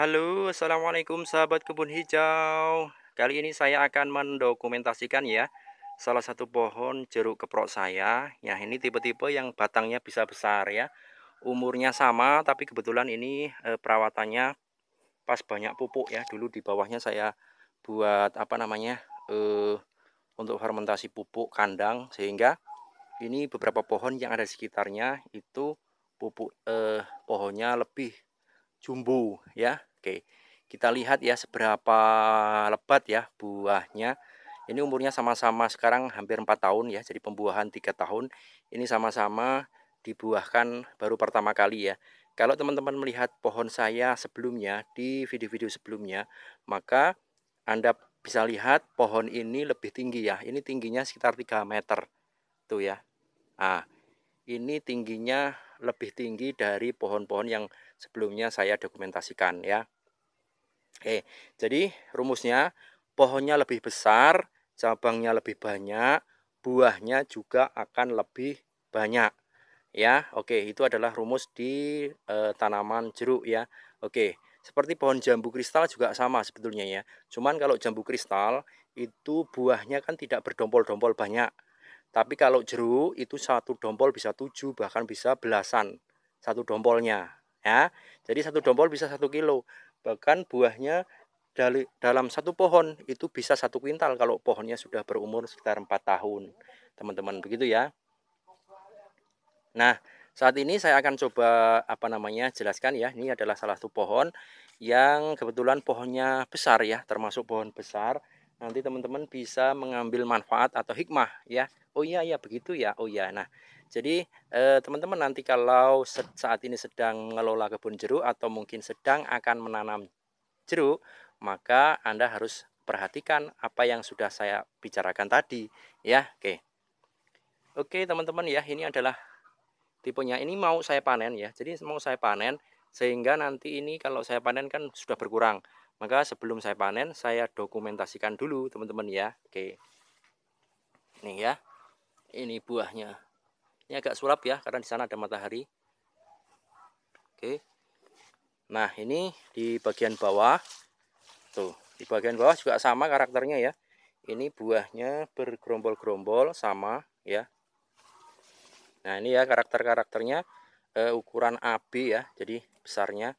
Halo, Assalamualaikum sahabat kebun hijau Kali ini saya akan mendokumentasikan ya Salah satu pohon jeruk keprok saya Ya ini tipe-tipe yang batangnya bisa besar ya Umurnya sama tapi kebetulan ini e, perawatannya pas banyak pupuk ya Dulu di bawahnya saya buat apa namanya e, Untuk fermentasi pupuk kandang Sehingga ini beberapa pohon yang ada di sekitarnya itu pupuk e, pohonnya lebih jumbo ya Oke, kita lihat ya seberapa lebat ya buahnya. Ini umurnya sama-sama sekarang hampir 4 tahun ya, jadi pembuahan 3 tahun. Ini sama-sama dibuahkan baru pertama kali ya. Kalau teman-teman melihat pohon saya sebelumnya, di video-video sebelumnya, maka Anda bisa lihat pohon ini lebih tinggi ya. Ini tingginya sekitar 3 meter. Tuh ya. Ah, ini tingginya lebih tinggi dari pohon-pohon yang sebelumnya saya dokumentasikan ya. Oke, jadi rumusnya pohonnya lebih besar, cabangnya lebih banyak, buahnya juga akan lebih banyak. Ya, oke, itu adalah rumus di e, tanaman jeruk ya. Oke, seperti pohon jambu kristal juga sama sebetulnya ya. Cuman kalau jambu kristal itu buahnya kan tidak berdompol-dompol banyak tapi kalau jeruk itu satu dompol bisa tujuh bahkan bisa belasan satu dompolnya ya. Jadi satu dompol bisa satu kilo. Bahkan buahnya dari dalam satu pohon itu bisa satu kuintal kalau pohonnya sudah berumur sekitar empat tahun. Teman-teman begitu ya. Nah, saat ini saya akan coba apa namanya jelaskan ya. Ini adalah salah satu pohon yang kebetulan pohonnya besar ya, termasuk pohon besar nanti teman-teman bisa mengambil manfaat atau hikmah ya oh iya ya begitu ya oh iya nah jadi eh, teman-teman eh, nanti kalau saat ini sedang mengelola kebun jeruk atau mungkin sedang akan menanam jeruk maka anda harus perhatikan apa yang sudah saya bicarakan tadi ya oke oke teman-teman ya ini adalah tipenya ini mau saya panen ya jadi mau saya panen sehingga nanti ini kalau saya panen kan sudah berkurang maka sebelum saya panen, saya dokumentasikan dulu teman-teman ya. Oke. Ini ya. Ini buahnya. Ini agak sulap ya karena di sana ada matahari. Oke. Nah, ini di bagian bawah. Tuh, di bagian bawah juga sama karakternya ya. Ini buahnya bergerombol-gerombol sama ya. Nah, ini ya karakter-karakternya uh, ukuran AB ya. Jadi besarnya.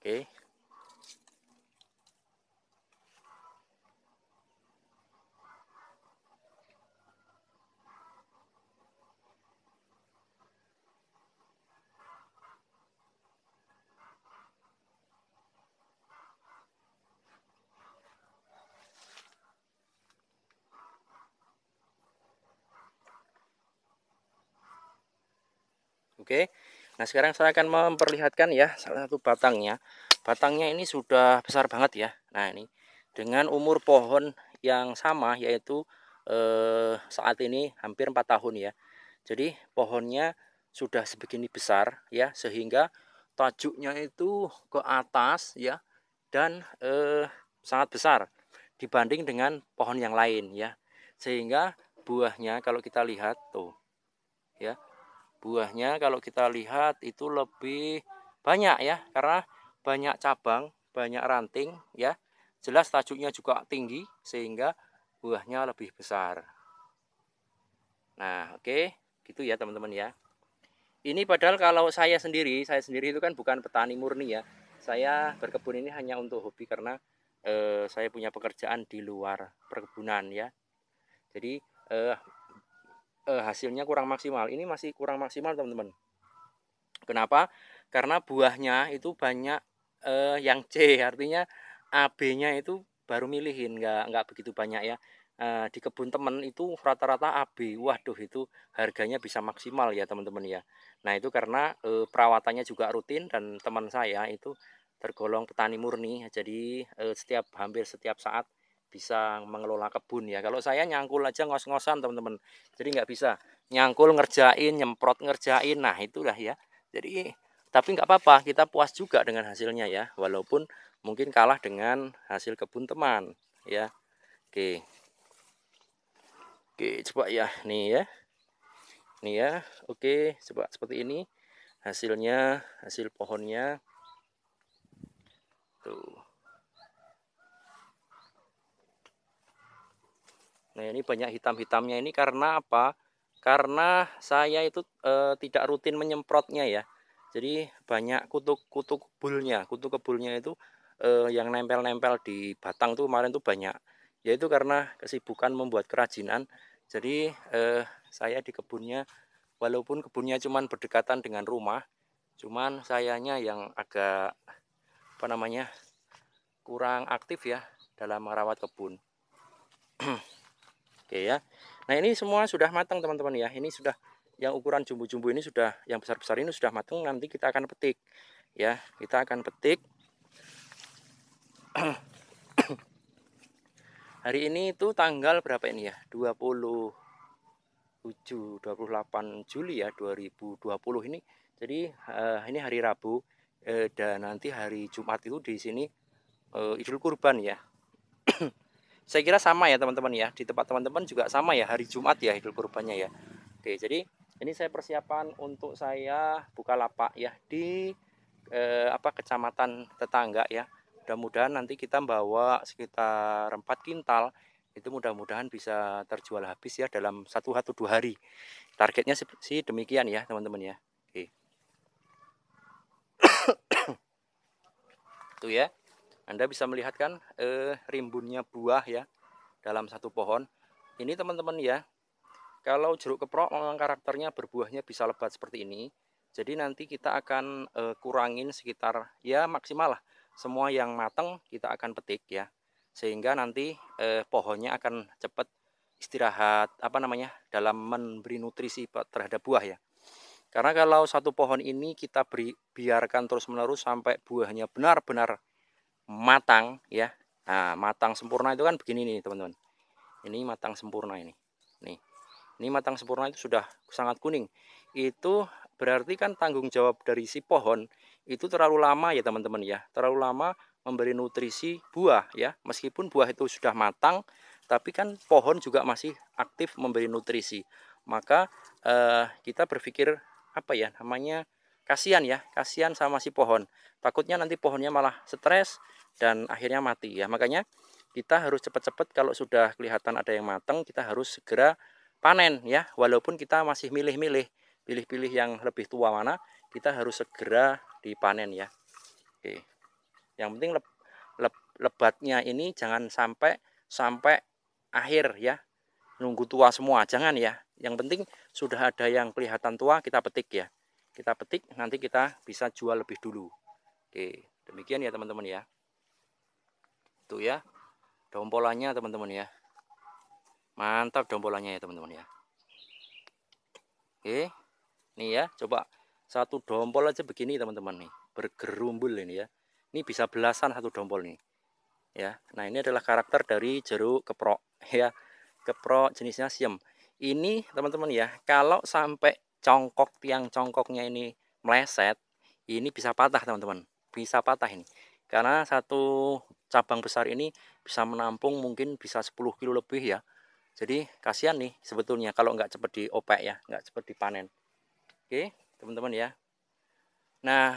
Oke, Oke. Nah, sekarang saya akan memperlihatkan ya salah satu batangnya. Batangnya ini sudah besar banget ya. Nah, ini dengan umur pohon yang sama yaitu eh, saat ini hampir 4 tahun ya. Jadi pohonnya sudah sebegini besar ya sehingga tajuknya itu ke atas ya dan eh, sangat besar dibanding dengan pohon yang lain ya. Sehingga buahnya kalau kita lihat tuh ya buahnya kalau kita lihat itu lebih banyak ya karena banyak cabang banyak ranting ya jelas tajuknya juga tinggi sehingga buahnya lebih besar nah oke okay. gitu ya teman-teman ya ini padahal kalau saya sendiri saya sendiri itu kan bukan petani murni ya saya berkebun ini hanya untuk hobi karena eh, saya punya pekerjaan di luar perkebunan ya jadi eh, eh, hasilnya kurang maksimal. Ini masih kurang maksimal teman-teman. Kenapa? Karena buahnya itu banyak eh, yang C, artinya AB-nya itu baru milihin, nggak nggak begitu banyak ya. Eh, di kebun teman itu rata-rata AB, waduh itu harganya bisa maksimal ya teman-teman ya. Nah itu karena eh, perawatannya juga rutin dan teman saya itu tergolong petani murni, jadi eh, setiap hampir setiap saat bisa mengelola kebun ya. Kalau saya nyangkul aja ngos-ngosan teman-teman. Jadi nggak bisa nyangkul ngerjain, nyemprot ngerjain. Nah itulah ya. Jadi tapi nggak apa-apa, kita puas juga dengan hasilnya ya. Walaupun mungkin kalah dengan hasil kebun teman ya. Oke. Oke, coba ya nih ya. Nih ya. Oke, coba seperti ini hasilnya, hasil pohonnya. Tuh. Nah ini banyak hitam-hitamnya ini karena apa? Karena saya itu e, tidak rutin menyemprotnya ya. Jadi banyak kutu-kutu kebulnya, kutu kebulnya itu e, yang nempel-nempel di batang tuh kemarin tuh banyak. Yaitu karena kesibukan membuat kerajinan. Jadi e, saya di kebunnya, walaupun kebunnya cuma berdekatan dengan rumah, cuman sayanya yang agak apa namanya kurang aktif ya dalam merawat kebun oke ya nah ini semua sudah matang teman-teman ya ini sudah yang ukuran jumbo-jumbo ini sudah yang besar-besar ini sudah matang nanti kita akan petik ya kita akan petik hari ini itu tanggal berapa ini ya 20 7 28 Juli ya 2020 ini. Jadi uh, ini hari Rabu uh, dan nanti hari Jumat itu di sini uh, Idul Kurban ya saya kira sama ya teman-teman ya di tempat teman-teman juga sama ya hari Jumat ya Idul Kurbannya ya oke jadi ini saya persiapan untuk saya buka lapak ya di eh, apa kecamatan tetangga ya mudah-mudahan nanti kita bawa sekitar 4 kintal itu mudah-mudahan bisa terjual habis ya dalam satu atau dua hari targetnya sih demikian ya teman-teman ya oke itu ya anda bisa melihat kan eh, rimbunnya buah ya dalam satu pohon. Ini teman-teman ya, kalau jeruk keprok memang karakternya berbuahnya bisa lebat seperti ini. Jadi nanti kita akan eh, kurangin sekitar ya maksimal lah semua yang matang kita akan petik ya. Sehingga nanti eh, pohonnya akan cepat istirahat apa namanya dalam memberi nutrisi terhadap buah ya. Karena kalau satu pohon ini kita beri, biarkan terus-menerus sampai buahnya benar-benar matang ya nah, matang sempurna itu kan begini nih teman-teman ini matang sempurna ini nih ini matang sempurna itu sudah sangat kuning itu berarti kan tanggung jawab dari si pohon itu terlalu lama ya teman-teman ya terlalu lama memberi nutrisi buah ya meskipun buah itu sudah matang tapi kan pohon juga masih aktif memberi nutrisi maka eh, kita berpikir apa ya namanya kasihan ya kasihan sama si pohon takutnya nanti pohonnya malah stres dan akhirnya mati ya. Makanya kita harus cepat-cepat kalau sudah kelihatan ada yang matang kita harus segera panen ya. Walaupun kita masih milih-milih, pilih-pilih yang lebih tua mana, kita harus segera dipanen ya. Oke. Yang penting le le lebatnya ini jangan sampai sampai akhir ya. Nunggu tua semua, jangan ya. Yang penting sudah ada yang kelihatan tua kita petik ya. Kita petik nanti kita bisa jual lebih dulu. Oke, demikian ya teman-teman ya itu ya dompolannya teman-teman ya mantap dompolannya ya teman-teman ya oke ini ya coba satu dompol aja begini teman-teman nih bergerumbul ini ya ini bisa belasan satu dompol nih ya nah ini adalah karakter dari jeruk keprok ya keprok jenisnya siem ini teman-teman ya kalau sampai congkok tiang congkoknya ini meleset ini bisa patah teman-teman bisa patah ini karena satu cabang besar ini bisa menampung mungkin bisa 10 kilo lebih ya. Jadi kasihan nih sebetulnya kalau nggak cepat diopek ya, nggak cepat dipanen. Oke, teman-teman ya. Nah,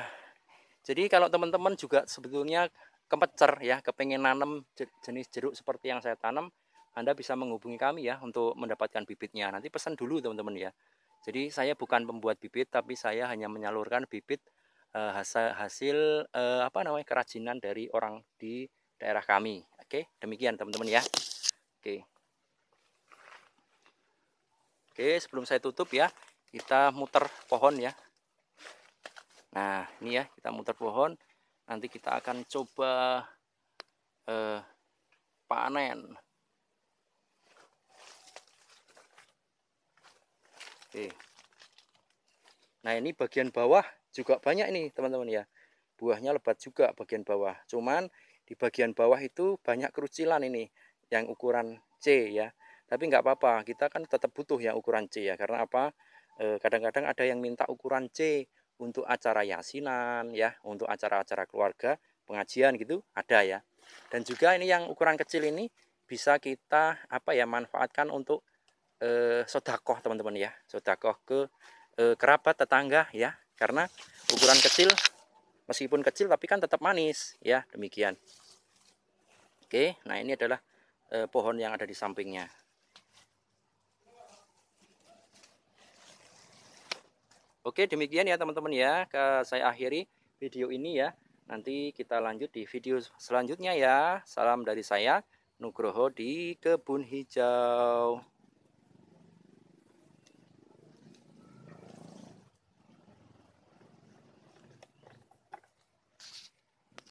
jadi kalau teman-teman juga sebetulnya kepecer ya, kepengen nanam jenis jeruk seperti yang saya tanam, Anda bisa menghubungi kami ya untuk mendapatkan bibitnya. Nanti pesan dulu teman-teman ya. Jadi saya bukan pembuat bibit, tapi saya hanya menyalurkan bibit eh, hasil hasil eh, apa namanya kerajinan dari orang di daerah kami. Oke, demikian teman-teman ya. Oke. Oke, sebelum saya tutup ya, kita muter pohon ya. Nah, ini ya, kita muter pohon. Nanti kita akan coba eh, panen. Oke. Nah, ini bagian bawah juga banyak ini teman-teman ya. Buahnya lebat juga bagian bawah. Cuman di bagian bawah itu banyak kerucilan ini yang ukuran C ya tapi nggak apa-apa kita kan tetap butuh yang ukuran C ya karena apa eh, kadang-kadang ada yang minta ukuran C untuk acara yasinan ya untuk acara-acara keluarga pengajian gitu ada ya dan juga ini yang ukuran kecil ini bisa kita apa ya manfaatkan untuk eh, sodakoh teman-teman ya sodakoh ke eh, kerabat tetangga ya karena ukuran kecil meskipun kecil tapi kan tetap manis ya demikian Oke, nah ini adalah eh, pohon yang ada di sampingnya. Oke, demikian ya teman-teman ya. Ke, saya akhiri video ini ya. Nanti kita lanjut di video selanjutnya ya. Salam dari saya, Nugroho di Kebun Hijau.